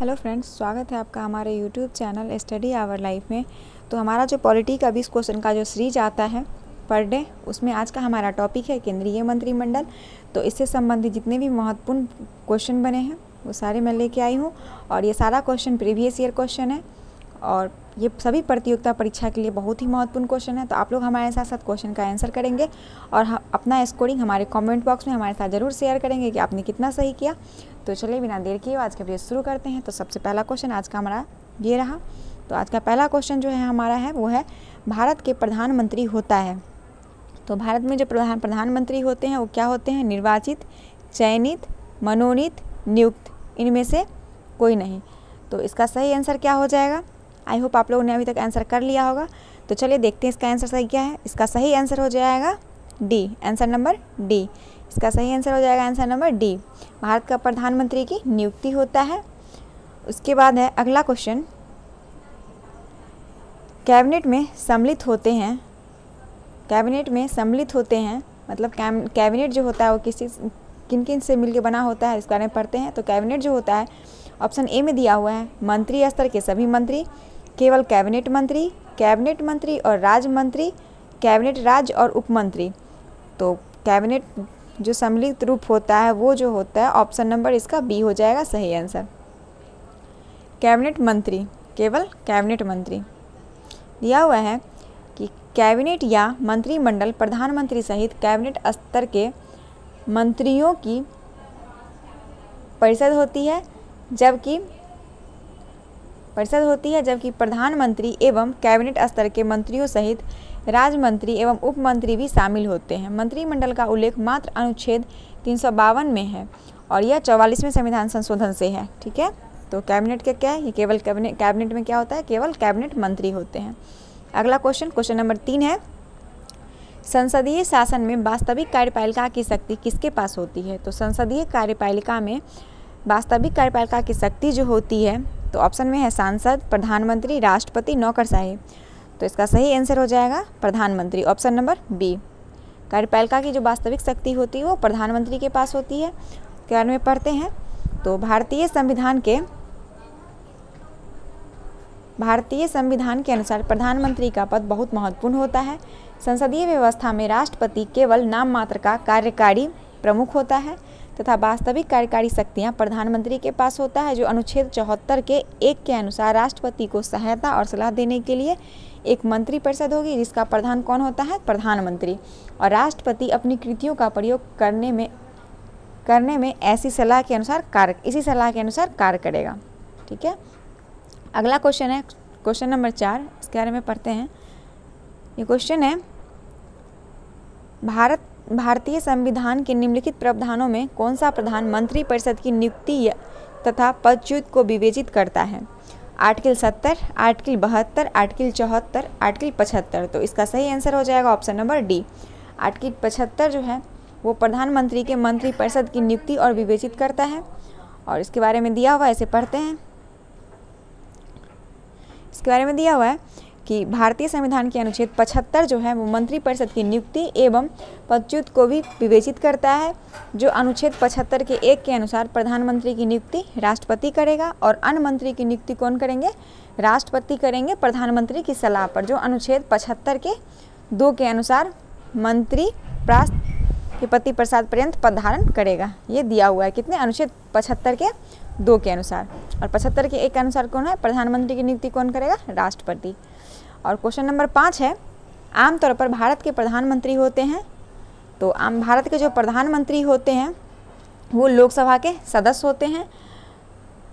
hello friends स्वागत है आपका हमारे YouTube channel study our life में तो हमारा जो पॉलिटी का बीस क्वेश्चन का जो सीरीज आता है पर डे उसमें आज का हमारा टॉपिक है केंद्रीय मंत्रिमंडल तो इससे संबंधित जितने भी महत्वपूर्ण क्वेश्चन बने हैं वो सारे मैं लेके आई हूँ और ये सारा क्वेश्चन प्रीवियस ईयर क्वेश्चन है और ये सभी प्रतियोगिता परीक्षा के लिए बहुत ही महत्वपूर्ण क्वेश्चन है तो आप लोग हमारे साथ साथ क्वेश्चन का आंसर करेंगे और हम अपना स्कोरिंग हमारे कमेंट बॉक्स में हमारे साथ ज़रूर शेयर करेंगे कि आपने कितना सही किया तो चलिए बिना देर किए आज का वीडियो शुरू करते हैं तो सबसे पहला क्वेश्चन आज का हमारा ये रहा तो आज का पहला क्वेश्चन जो है हमारा है वो है भारत के प्रधानमंत्री होता है तो भारत में जो प्रधान प्रधानमंत्री होते हैं वो क्या होते हैं निर्वाचित चयनित मनोनीत नियुक्त इनमें से कोई नहीं तो इसका सही आंसर क्या हो जाएगा आई होप आप लोगों ने अभी तक आंसर कर लिया होगा तो चलिए देखते हैं इसका आंसर सही क्या है इसका सही आंसर हो जाएगा डी आंसर नंबर डी इसका सही आंसर हो जाएगा आंसर नंबर डी भारत का प्रधानमंत्री की नियुक्ति होता है उसके बाद है अगला क्वेश्चन कैबिनेट में सम्मिलित होते हैं कैबिनेट में सम्मिलित होते हैं मतलब कैबिनेट जो होता है वो किसी किन किन से मिलकर बना होता है इसके बारे में पढ़ते हैं तो कैबिनेट जो होता है ऑप्शन ए में दिया हुआ है मंत्री स्तर के सभी मंत्री केवल कैबिनेट मंत्री कैबिनेट मंत्री और राज्य मंत्री कैबिनेट राज्य और उपमंत्री तो कैबिनेट जो सम्मिलित रूप होता है वो जो होता है ऑप्शन नंबर इसका बी हो जाएगा सही आंसर कैबिनेट मंत्री केवल कैबिनेट मंत्री दिया हुआ है कि कैबिनेट या मंत्रिमंडल प्रधानमंत्री सहित कैबिनेट स्तर के मंत्रियों की परिषद होती है जबकि परिषद होती है जबकि प्रधानमंत्री एवं कैबिनेट स्तर के मंत्रियों सहित राज्य मंत्री एवं उप मंत्री भी शामिल होते हैं मंत्रिमंडल का उल्लेख मात्र अनुच्छेद तीन में है और यह चौवालीसवें संविधान संशोधन से है ठीक है तो कैबिनेट का क्या है ये केवल कैबिनेट कैबिनेट में क्या होता है केवल कैबिनेट मंत्री होते हैं अगला क्वेश्चन क्वेश्चन नंबर तीन है संसदीय शासन में वास्तविक कार्यपालिका की शक्ति किसके पास होती है तो संसदीय कार्यपालिका में वास्तविक कार्यपालिका की शक्ति जो होती है तो ऑप्शन में है सांसद प्रधानमंत्री राष्ट्रपति साहिब तो इसका सही आंसर हो जाएगा प्रधानमंत्री ऑप्शन नंबर बी कार्यपालिका की जो वास्तविक शक्ति होती है वो प्रधानमंत्री के पास होती है के में पढ़ते हैं तो भारतीय संविधान के भारतीय संविधान के अनुसार प्रधानमंत्री का पद बहुत महत्वपूर्ण होता है संसदीय व्यवस्था में राष्ट्रपति केवल नाम मात्र का कार्यकारी प्रमुख होता है तथा वास्तविक कार्यकारी शक्तियां प्रधानमंत्री के पास होता है जो अनुच्छेद चौहत्तर के एक के अनुसार राष्ट्रपति को सहायता और सलाह देने के लिए एक मंत्री परिषद होगी जिसका प्रधान कौन होता है प्रधानमंत्री और राष्ट्रपति अपनी कृतियों का प्रयोग करने में करने में ऐसी सलाह के अनुसार कार्य इसी सलाह के अनुसार कार्य करेगा ठीक है अगला क्वेश्चन है क्वेश्चन नंबर चार इसके बारे में पढ़ते हैं ये क्वेश्चन है भारत भारतीय संविधान के निम्नलिखित प्रावधानों में कौन सा प्रधान मंत्री परिषद की नियुक्ति तथा पदच्युत को विवेचित करता है आर्टिकल सत्तर आर्टिकल बहत्तर आर्टिकल चौहत्तर आर्टिकल पचहत्तर तो इसका सही आंसर हो जाएगा ऑप्शन नंबर डी आर्टिकल पचहत्तर जो है वो प्रधानमंत्री के मंत्रिपरिषद की नियुक्ति और विवेचित करता है और इसके बारे में दिया हुआ इसे पढ़ते हैं इसके बारे में दिया हुआ है कि भारतीय संविधान के अनुच्छेद 75 जो है वो मंत्रिपरिषद की नियुक्ति एवं पदच्युत को भी विवेचित करता है जो अनुच्छेद 75 के एक के अनुसार प्रधानमंत्री की नियुक्ति राष्ट्रपति करेगा और अन्य मंत्री की नियुक्ति कौन करेंगे राष्ट्रपति करेंगे प्रधानमंत्री की सलाह पर जो अनुच्छेद पचहत्तर के दो के अनुसार मंत्री राष्ट्रपति के पति प्रसाद पर्यंत पद धारण करेगा ये दिया हुआ है कितने अनुच्छेद पचहत्तर के दो के अनुसार और पचहत्तर के एक के अनुसार कौन है प्रधानमंत्री की नियुक्ति कौन करेगा राष्ट्रपति और क्वेश्चन नंबर पाँच है आमतौर पर भारत के प्रधानमंत्री होते हैं तो आम भारत के जो प्रधानमंत्री होते हैं वो लोकसभा के सदस्य होते हैं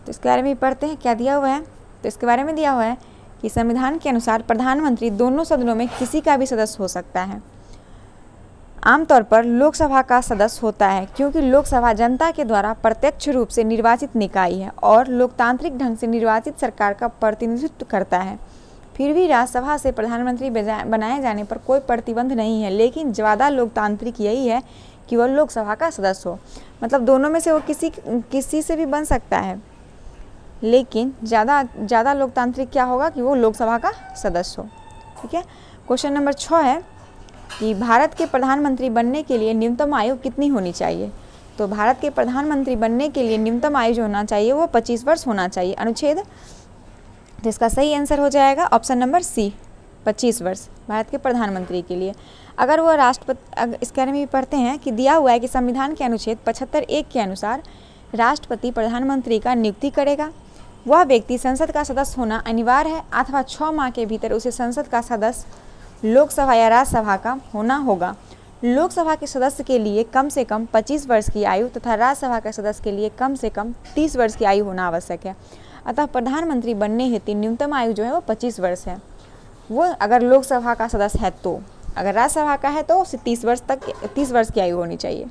तो इसके बारे में भी पढ़ते हैं क्या दिया हुआ है तो इसके बारे में दिया हुआ है कि संविधान के अनुसार प्रधानमंत्री दोनों सदनों में किसी का भी सदस्य हो सकता है आमतौर पर लोकसभा का सदस्य होता है क्योंकि लोकसभा जनता के द्वारा प्रत्यक्ष रूप से निर्वाचित निकाय है और लोकतांत्रिक ढंग से निर्वाचित सरकार का प्रतिनिधित्व करता है फिर भी राज्यसभा से प्रधानमंत्री बनाए जाने पर कोई प्रतिबंध नहीं है लेकिन ज़्यादा लोकतांत्रिक यही है कि वह लोकसभा का सदस्य हो मतलब दोनों में से वो किसी किसी से भी बन सकता है लेकिन ज़्यादा ज़्यादा लोकतांत्रिक क्या होगा कि वो लोकसभा का सदस्य हो ठीक है क्वेश्चन नंबर छः है कि भारत के प्रधानमंत्री बनने के लिए न्यूनतम आयु कितनी होनी चाहिए तो भारत के प्रधानमंत्री बनने के लिए न्यूनतम आयु जो होना चाहिए वो 25 वर्ष होना चाहिए अनुच्छेद जिसका सही आंसर हो जाएगा ऑप्शन नंबर सी पच्चीस वर्ष भारत के प्रधानमंत्री के लिए अगर वो राष्ट्रपति इसके बारे में भी पढ़ते हैं कि दिया हुआ है कि संविधान के अनुच्छेद पचहत्तर एक के अनुसार राष्ट्रपति प्रधानमंत्री का नियुक्ति करेगा वह व्यक्ति संसद का सदस्य होना अनिवार्य है अथवा छः माह के भीतर उसे संसद का सदस्य लोकसभा या राज्यसभा का होना होगा लोकसभा के सदस्य के लिए कम से कम 25 वर्ष की आयु तथा राज्यसभा के सदस्य के लिए कम से कम 30 वर्ष की आयु होना आवश्यक है अतः प्रधानमंत्री बनने हेतु न्यूनतम आयु जो है वो पच्चीस वर्ष है वो अगर लोकसभा का सदस्य है तो अगर राज्यसभा का है तो उसे तीस वर्ष तक तीस वर्ष की आयु होनी चाहिए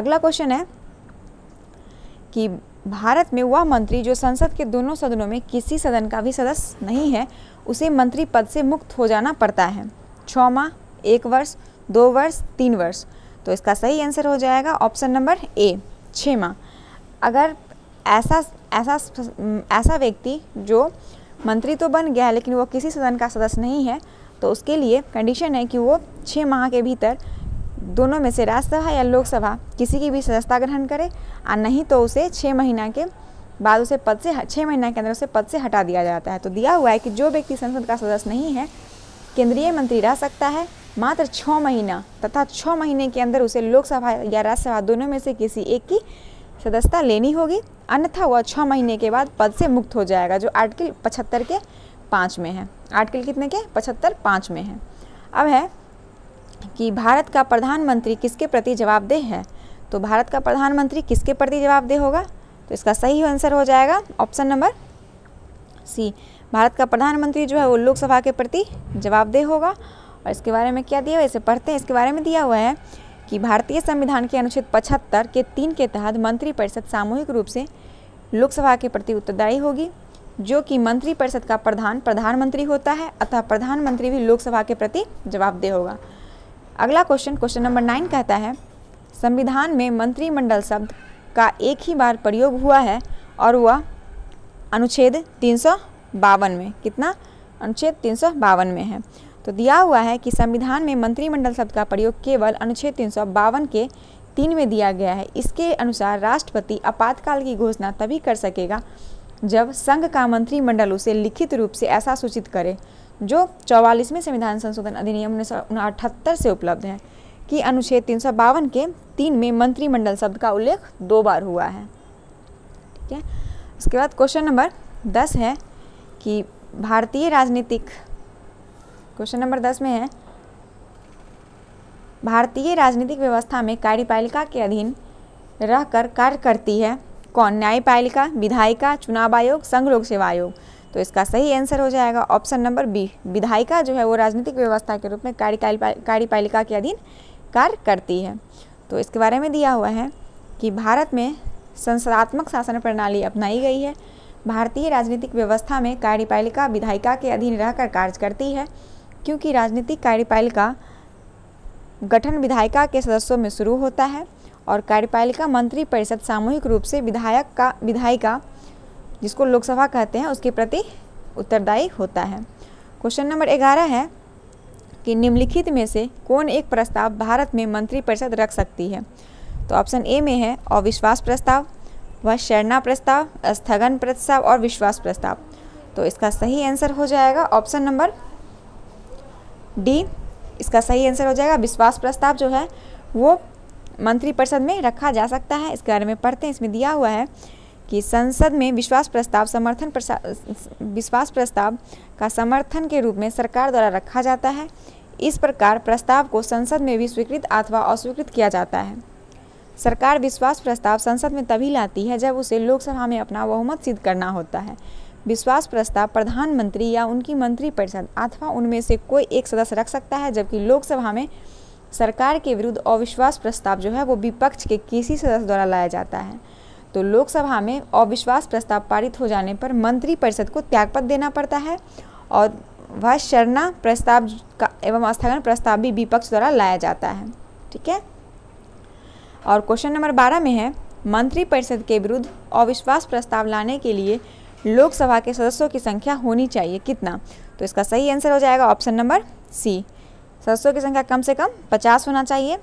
अगला क्वेश्चन है कि भारत में वह मंत्री जो संसद के दोनों सदनों में किसी सदन का भी सदस्य नहीं है उसे मंत्री पद से मुक्त हो जाना पड़ता है छः माह एक वर्ष दो वर्ष तीन वर्ष तो इसका सही आंसर हो जाएगा ऑप्शन नंबर ए छः माह अगर ऐसा ऐसा ऐसा व्यक्ति जो मंत्री तो बन गया है लेकिन वो किसी सदन का सदस्य नहीं है तो उसके लिए कंडीशन है कि वो छः माह के भीतर दोनों में से राज्यसभा या लोकसभा किसी की भी सदस्यता ग्रहण करे और नहीं तो उसे छः महीना के बाद उसे पद से छः महीना के अंदर उसे पद से हटा दिया जाता है तो दिया हुआ है कि जो व्यक्ति संसद का सदस्य नहीं है केंद्रीय मंत्री रह सकता है मात्र छः महीना तथा छः महीने के अंदर उसे लोकसभा या राज्यसभा दोनों में से किसी एक की सदस्यता लेनी होगी अन्यथा वह छः महीने के बाद पद से मुक्त हो जाएगा जो आर्टिकल पचहत्तर के पाँच में है आर्टिकल कितने के पचहत्तर पाँच में है अब है कि भारत का प्रधानमंत्री किसके प्रति जवाबदेह है तो भारत का प्रधानमंत्री किसके प्रति जवाबदेह होगा तो इसका सही आंसर हो जाएगा ऑप्शन नंबर सी भारत का प्रधानमंत्री जो है वो लोकसभा के प्रति जवाबदेह होगा और इसके बारे में क्या दिया हुआ इसे पढ़ते हैं इसके बारे में दिया हुआ है कि भारतीय संविधान के अनुच्छेद 75 के तीन के तहत मंत्रिपरिषद सामूहिक रूप से लोकसभा के प्रति उत्तरदायी होगी जो कि मंत्रिपरिषद का प्रधान प्रधानमंत्री होता है अतः प्रधानमंत्री भी लोकसभा के प्रति जवाबदेह होगा अगला क्वेश्चन क्वेश्चन नंबर नाइन कहता है संविधान में मंत्रिमंडल शब्द का एक ही बार प्रयोग हुआ है और वह अनुच्छेद तीन में कितना अनुच्छेद तीन में है तो दिया हुआ है कि संविधान में मंत्रिमंडल शब्द का प्रयोग केवल अनुच्छेद तीन के तीन में दिया गया है इसके अनुसार राष्ट्रपति आपातकाल की घोषणा तभी कर सकेगा जब संघ का मंत्रिमंडल उसे लिखित रूप से ऐसा सूचित करे जो चौवालीसवें संविधान संशोधन अधिनियम उन्नीस से उपलब्ध है कि अनुच्छेद तीन के तीन में मंत्रिमंडल शब्द का उल्लेख दो बार हुआ है ठीक है उसके बाद क्वेश्चन नंबर दस है कि भारतीय राजनीतिक क्वेश्चन नंबर दस में है भारतीय राजनीतिक व्यवस्था में कार्यपालिका के अधीन रहकर कार्य करती है कौन न्यायपालिका विधायिका चुनाव आयोग संघ लोक सेवा आयोग तो इसका सही आंसर हो जाएगा ऑप्शन नंबर बी विधायिका जो है वो राजनीतिक व्यवस्था के रूप में कार्यपालिका के अधीन कार्य करती है तो इसके बारे में दिया हुआ है कि भारत में संसदात्मक शासन प्रणाली अपनाई गई है भारतीय राजनीतिक व्यवस्था में कार्यपालिका विधायिका के अधीन रहकर कार्य करती है क्योंकि राजनीतिक कार्यपालिका गठन विधायिका के सदस्यों में शुरू होता है और कार्यपालिका मंत्री परिषद सामूहिक रूप से विधायक का विधायिका जिसको लोकसभा कहते हैं उसके प्रति उत्तरदायी होता है क्वेश्चन नंबर ग्यारह है कि निम्नलिखित में से कौन एक प्रस्ताव भारत में मंत्री परिषद रख सकती है तो ऑप्शन ए में है अविश्वास प्रस्ताव व शरणा प्रस्ताव स्थगन प्रस्ताव और विश्वास प्रस्ताव तो इसका सही आंसर हो जाएगा ऑप्शन नंबर डी इसका सही आंसर हो जाएगा विश्वास प्रस्ताव जो है वो मंत्रिपरिषद में रखा जा सकता है इसके बारे में पढ़ते हैं इसमें दिया हुआ है कि संसद में विश्वास प्रस्ताव समर्थन विश्वास प्रस्ताव का समर्थन के रूप में सरकार द्वारा रखा जाता है इस प्रकार प्रस्ताव को संसद में भी स्वीकृत अथवा अस्वीकृत किया जाता है सरकार विश्वास प्रस्ताव संसद में तभी लाती है जब उसे लोकसभा में अपना बहुमत सिद्ध करना होता है विश्वास प्रस्ताव प्रधानमंत्री या उनकी मंत्रिपरिषद अथवा उनमें से कोई एक सदस्य रख सकता है जबकि लोकसभा में सरकार के विरुद्ध अविश्वास प्रस्ताव जो है वो विपक्ष के किसी सदस्य द्वारा लाया जाता है तो लोकसभा में अविश्वास प्रस्ताव पारित हो जाने पर मंत्रिपरिषद को त्यागपत्र देना पड़ता है और वह शरणा प्रस्ताव का एवं स्थगन प्रस्ताव भी विपक्ष द्वारा लाया जाता है ठीक है और क्वेश्चन नंबर बारह में है मंत्रिपरिषद के विरुद्ध अविश्वास प्रस्ताव लाने के लिए लोकसभा के सदस्यों की संख्या होनी चाहिए कितना तो इसका सही आंसर हो जाएगा ऑप्शन नंबर सी सदस्यों की संख्या कम से कम पचास होना चाहिए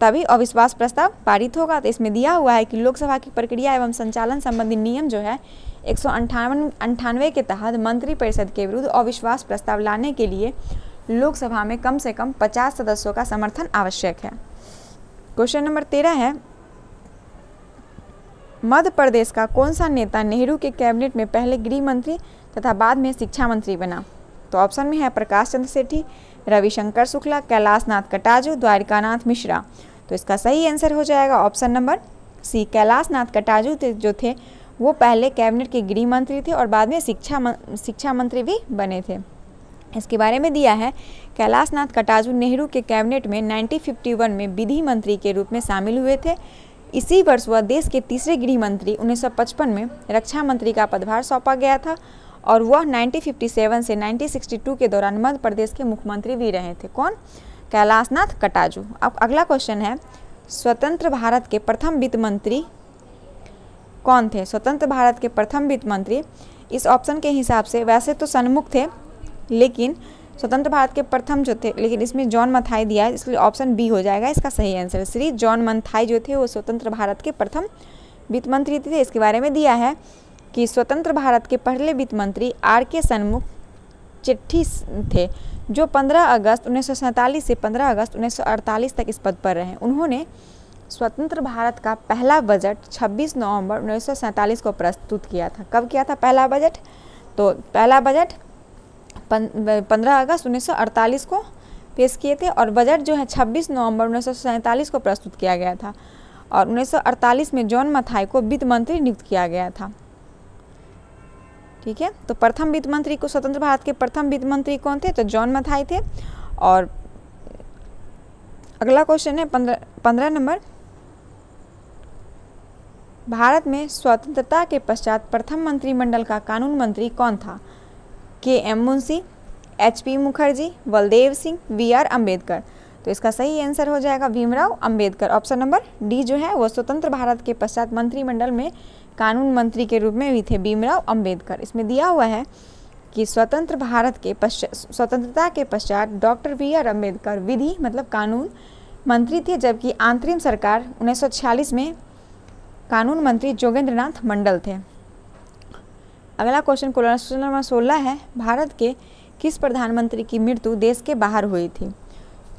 तभी अविश्वास प्रस्ताव पारित होगा तो इसमें दिया हुआ है कि लोकसभा की प्रक्रिया एवं संचालन संबंधी नियम जो है एक सौ अंठानवे के तहत मंत्रिपरिषद के विरुद्ध अविश्वास प्रस्ताव लाने के लिए लोकसभा में कम से कम 50 सदस्यों का समर्थन आवश्यक है क्वेश्चन नंबर तेरह है मध्य प्रदेश का कौन सा नेता नेहरू के कैबिनेट में पहले गृह मंत्री तथा बाद में शिक्षा मंत्री बना तो ऑप्शन में है प्रकाश चंद्र सेठी रविशंकर शुक्ला कैलाश नाथ कटाजू द्वारिकानाथ मिश्रा तो इसका सही आंसर हो जाएगा option number C Kailash Nath Katju जो थे वो पहले कैबिनेट के गृह मंत्री थे और बाद में शिक्षा शिक्षा मंत्री भी बने थे इसके बारे में दिया है कैलाश नाथ कटाजू नेहरू के कैबिनेट में 1951 में विधि मंत्री के रूप में शामिल हुए थे इसी वर्ष वह देश के तीसरे गृह मंत्री 1955 में रक्षा मंत्री का पदभार सौंपा गया था और वह 1957 से 1962 के दौरान मध्य प्रदेश के मुख्यमंत्री भी रहे थे कौन कैलाशनाथ कटाजू अब अगला क्वेश्चन है स्वतंत्र भारत के प्रथम वित्त मंत्री कौन थे स्वतंत्र भारत के प्रथम वित्त मंत्री इस ऑप्शन के हिसाब से वैसे तो सन्मुख थे लेकिन स्वतंत्र भारत के प्रथम जो थे लेकिन इसमें जॉन मथाई दिया है इसलिए ऑप्शन बी हो जाएगा इसका सही आंसर श्री जॉन मंथाई जो थे वो स्वतंत्र भारत के प्रथम वित्त मंत्री थे इसके बारे में दिया है कि स्वतंत्र भारत के पहले वित्त मंत्री आर के सन्मुख चिट्ठी थे जो 15 अगस्त उन्नीस से 15 अगस्त 1948 तक इस पद पर रहे उन्होंने स्वतंत्र भारत का पहला बजट 26 नवंबर उन्नीस को प्रस्तुत किया था कब किया था पहला बजट तो पहला बजट पंद्रह अगस्त अड़तालीस को पेश किए थे और बजट जो है 26 नवंबर उन्नीस को प्रस्तुत किया गया था और 1948 में जॉन मथाई को वित्त मंत्री नियुक्त किया गया था ठीक है तो प्रथम वित्त मंत्री को स्वतंत्र भारत के प्रथम वित्त मंत्री कौन थे तो जॉन मथाई थे और अगला क्वेश्चन है पंद्रह नंबर भारत में स्वतंत्रता के पश्चात प्रथम मंत्रिमंडल का कानून मंत्री कौन था K M Munshi H P Mukherjee Baldev Singh V R Ambedkar तो इसका सही आंसर हो जाएगा Bhimrao Ambedkar option number D जो है वो स्वतंत्र भारत के पश्चात मंत्रिमंडल में कानून मंत्री के रूप में भी थे भीमराव अंबेडकर इसमें दिया हुआ है कि स्वतंत्र भारत के पश्चात स्वतंत्रता के पश्चात डॉक्टर बी आर अम्बेडकर विधि मतलब कानून मंत्री थे जबकि अंतरिम सरकार उन्नीस में कानून मंत्री जोगेंद्रनाथ मंडल थे अगला क्वेश्चन क्वेश्चन नंबर सोलह है भारत के किस प्रधानमंत्री की मृत्यु देश के बाहर हुई थी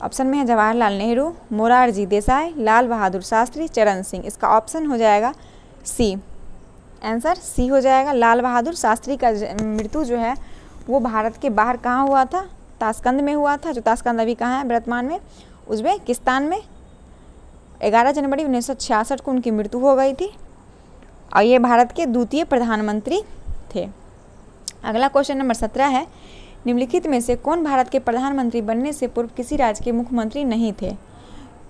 ऑप्शन में है जवाहरलाल नेहरू मोरारजी देसाई लाल बहादुर शास्त्री चरण सिंह इसका ऑप्शन हो जाएगा सी आंसर सी हो जाएगा लाल बहादुर शास्त्री का मृत्यु जो है वो भारत के बाहर कहाँ हुआ था ताशकंद में हुआ था जो ताशकंद अभी कहाँ है वर्तमान में उज्बेकिस्तान में 11 जनवरी उन्नीस को उनकी मृत्यु हो गई थी और ये भारत के द्वितीय प्रधानमंत्री थे अगला क्वेश्चन नंबर सत्रह है निम्नलिखित में से कौन भारत के प्रधानमंत्री बनने से पूर्व किसी राज्य के मुख्यमंत्री नहीं थे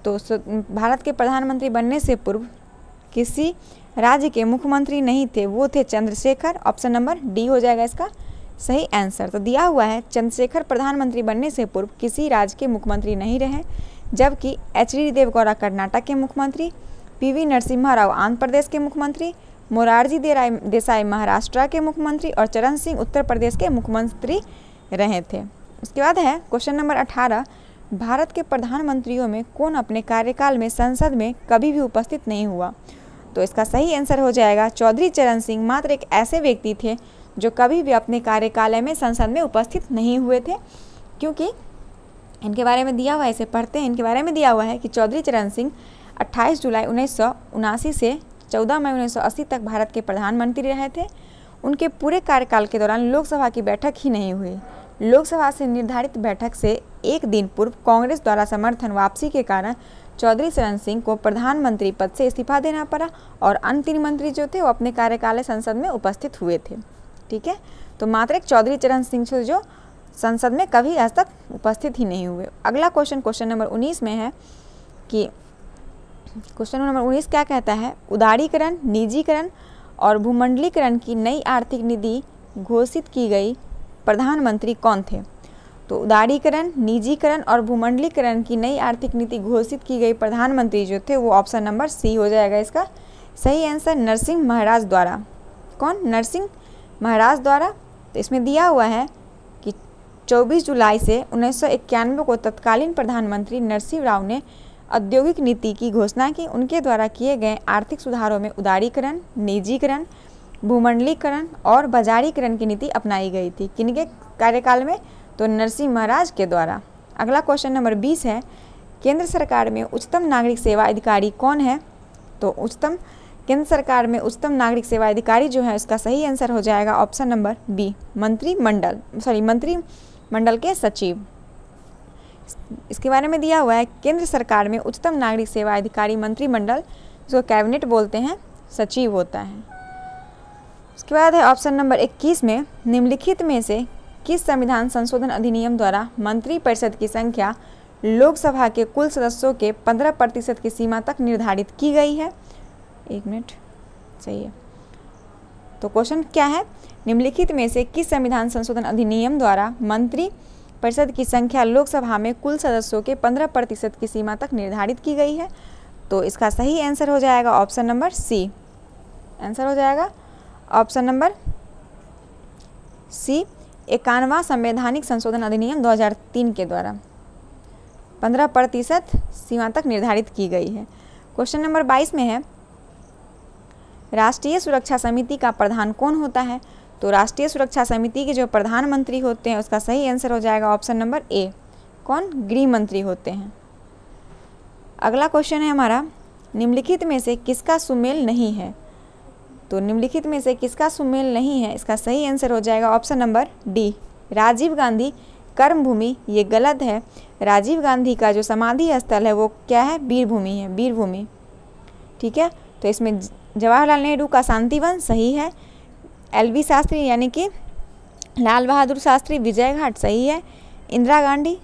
तो भारत के प्रधानमंत्री बनने से पूर्व किसी राज्य के मुख्यमंत्री नहीं थे वो थे चंद्रशेखर ऑप्शन नंबर डी हो जाएगा इसका सही आंसर तो दिया हुआ है चंद्रशेखर प्रधानमंत्री बनने से पूर्व किसी राज्य के मुख्यमंत्री नहीं रहे जबकि एच डी देवगौड़ा कर्नाटक के मुख्यमंत्री पी वी नरसिम्हा राव आंध्र प्रदेश के मुख्यमंत्री मोरारजी देसाई महाराष्ट्र के मुख्यमंत्री और चरण सिंह उत्तर प्रदेश के मुख्यमंत्री रहे थे उसके बाद है क्वेश्चन नंबर अठारह भारत के प्रधानमंत्रियों में कौन अपने कार्यकाल में संसद में कभी भी उपस्थित नहीं हुआ तो इसका सही आंसर हो जाएगा चौधरी चरण सिंह मात्र एक ऐसे व्यक्ति थे जो कभी भी अपने कार्यकाल में संसद में उपस्थित नहीं हुए थे क्योंकि इनके बारे में दिया हुआ है इसे पढ़ते हैं इनके बारे में दिया हुआ है कि चौधरी चरण सिंह 28 जुलाई उन्नीस से 14 मई 1980 तक भारत के प्रधानमंत्री रहे थे उनके पूरे कार्यकाल के दौरान लोकसभा की बैठक ही नहीं हुई लोकसभा से निर्धारित बैठक से एक दिन पूर्व कांग्रेस द्वारा समर्थन वापसी के कारण चौधरी चरण सिंह को प्रधानमंत्री पद से इस्तीफा देना पड़ा और अन्य तीन मंत्री जो थे वो अपने कार्यकाल संसद में उपस्थित हुए थे ठीक है तो मात्र एक चौधरी चरण सिंह थे जो संसद में कभी आज तक उपस्थित ही नहीं हुए अगला क्वेश्चन क्वेश्चन नंबर 19 में है कि क्वेश्चन नंबर उन्नीस क्या कहता है उदारीकरण निजीकरण और भूमंडलीकरण की नई आर्थिक नीति घोषित की गई प्रधानमंत्री कौन थे तो उदारीकरण निजीकरण और भूमंडलीकरण की नई आर्थिक नीति घोषित की गई प्रधानमंत्री जो थे वो ऑप्शन नंबर सी हो जाएगा इसका सही आंसर नरसिंह महाराज द्वारा कौन नरसिंह महाराज द्वारा तो इसमें दिया हुआ है कि 24 जुलाई से उन्नीस को तत्कालीन प्रधानमंत्री नरसिंह राव ने औद्योगिक नीति की घोषणा की उनके द्वारा किए गए आर्थिक सुधारों में उदारीकरण निजीकरण भूमंडलीकरण और बाजारीकरण की नीति अपनाई गई थी किनके कार्यकाल में तो नरसिंह महाराज के द्वारा अगला क्वेश्चन नंबर बीस है केंद्र सरकार में उच्चतम नागरिक सेवा अधिकारी कौन है तो उच्चतम केंद्र सरकार में उच्चतम नागरिक सेवा अधिकारी जो है उसका सही आंसर हो जाएगा ऑप्शन नंबर बी मंत्रिमंडल सॉरी मंत्रिमंडल के सचिव इसके बारे में दिया हुआ है केंद्र सरकार में उच्चतम नागरिक सेवा अधिकारी मंत्रिमंडल जिसको कैबिनेट बोलते हैं सचिव होता है उसके बाद है ऑप्शन नंबर 21 में निम्नलिखित में से किस संविधान संशोधन अधिनियम द्वारा मंत्रिपरिषद की संख्या लोकसभा के कुल सदस्यों के 15 प्रतिशत की सीमा तक निर्धारित की गई है एक मिनट चाहिए तो क्वेश्चन क्या है निम्नलिखित में से किस संविधान संशोधन अधिनियम द्वारा मंत्री परिषद की संख्या लोकसभा में कुल सदस्यों के 15 प्रतिशत की सीमा तक निर्धारित की गई है तो इसका सही आंसर हो जाएगा ऑप्शन नंबर सी आंसर हो जाएगा ऑप्शन नंबर सी इक्यानवा संवैधानिक संशोधन अधिनियम 2003 के द्वारा 15 प्रतिशत सीमा तक निर्धारित की गई है क्वेश्चन नंबर 22 में है राष्ट्रीय सुरक्षा समिति का प्रधान कौन होता है तो राष्ट्रीय सुरक्षा समिति के जो प्रधानमंत्री होते हैं उसका सही आंसर हो जाएगा ऑप्शन नंबर ए कौन गृह मंत्री होते हैं अगला क्वेश्चन है हमारा निम्नलिखित में से किसका सुमेल नहीं है तो निम्नलिखित में से किसका सुमेल नहीं है इसका सही आंसर हो जाएगा option number D Rajiv Gandhi Karmabhumi ये गलत है राजीव गांधी का जो समाधि स्थल है वो क्या है वीरभूमि है वीरभूमि ठीक है तो इसमें जवाहरलाल नेहरू का शांतिवन सही है एलवी शास्त्री यानी कि लाल बहादुर शास्त्री विजय घाट सही है इंदिरा गांधी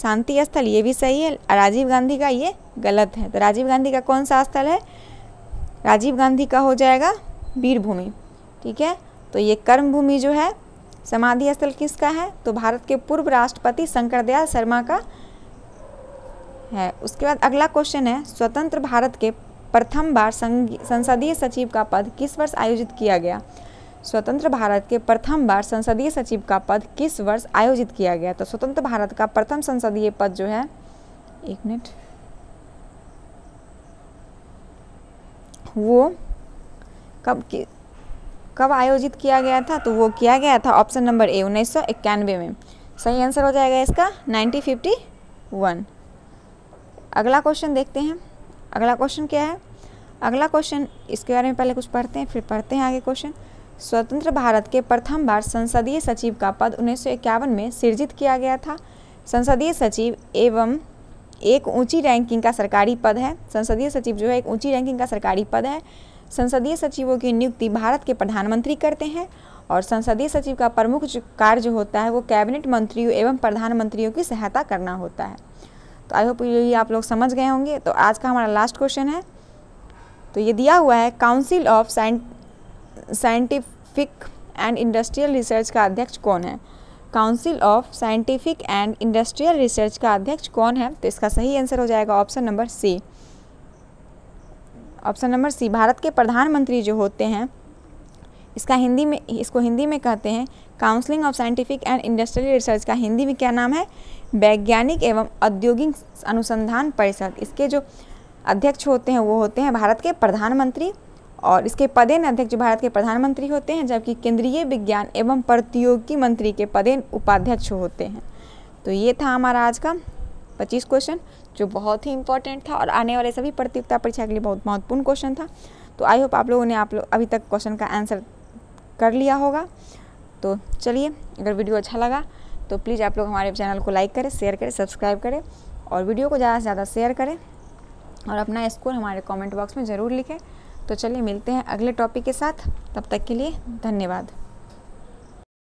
शांति स्थल ये भी सही है राजीव गांधी का ये गलत है तो राजीव गांधी का कौन सा स्थल है राजीव गांधी का हो जाएगा वीरभूमि ठीक है तो ये कर्म भूमि जो है समाधि स्थल किसका है तो भारत के पूर्व राष्ट्रपति शंकर दयाल शर्मा का है उसके बाद अगला क्वेश्चन है स्वतंत्र भारत के प्रथम बार संसदीय सचिव का पद किस वर्ष आयोजित किया गया स्वतंत्र भारत के प्रथम बार संसदीय सचिव का पद किस वर्ष आयोजित किया गया तो स्वतंत्र भारत का प्रथम संसदीय पद जो है एक मिनट वो कब कब आयोजित किया गया था तो वो किया गया था ऑप्शन नंबर ए उन्नीस में सही आंसर हो जाएगा इसका 1951 अगला क्वेश्चन देखते हैं अगला क्वेश्चन क्या है अगला क्वेश्चन इसके बारे में पहले कुछ पढ़ते हैं फिर पढ़ते हैं आगे क्वेश्चन स्वतंत्र भारत के प्रथम बार संसदीय सचिव का पद उन्नीस में सृजित किया गया था संसदीय सचिव एवं एक ऊंची रैंकिंग का सरकारी पद है संसदीय सचिव जो है एक ऊंची रैंकिंग का सरकारी पद है संसदीय सचिवों की नियुक्ति भारत के प्रधानमंत्री करते हैं और संसदीय सचिव का प्रमुख कार्य जो होता है वो कैबिनेट मंत्रियों एवं प्रधानमंत्रियों की सहायता करना होता है तो आई होप ये आप लोग समझ गए होंगे तो आज का हमारा लास्ट क्वेश्चन है तो ये दिया हुआ है council of scient scientific and industrial research का अध्यक्ष कौन है council of scientific and industrial research का अध्यक्ष कौन है तो इसका सही आंसर हो जाएगा option number C option number C Bharat के प्रधानमंत्री जो होते हैं इसका हिंदी में इसको हिंदी में कहते हैं counselling of scientific and industrial research का हिंदी में क्या नाम है वैज्ञानिक एवं औद्योगिक अनुसंधान परिषद इसके जो अध्यक्ष होते हैं वो होते हैं भारत के प्रधानमंत्री और इसके पदेन अध्यक्ष भारत के प्रधानमंत्री होते हैं जबकि केंद्रीय विज्ञान एवं प्रतियोगी मंत्री के पदेन उपाध्यक्ष होते हैं तो ये था हमारा आज का पच्चीस क्वेश्चन जो बहुत ही इंपॉर्टेंट था और आने वाले सभी प्रतियोगिता परीक्षा के लिए बहुत महत्वपूर्ण क्वेश्चन था तो आई होप आप लोगों ने आप लोग अभी तक क्वेश्चन का आंसर कर लिया होगा तो चलिए अगर वीडियो अच्छा लगा तो प्लीज़ आप लोग हमारे चैनल को लाइक करें शेयर करें सब्सक्राइब करें और वीडियो को ज़्यादा से ज़्यादा शेयर करें और अपना स्कोर हमारे कमेंट बॉक्स में ज़रूर लिखें तो चलिए मिलते हैं अगले टॉपिक के साथ तब तक के लिए धन्यवाद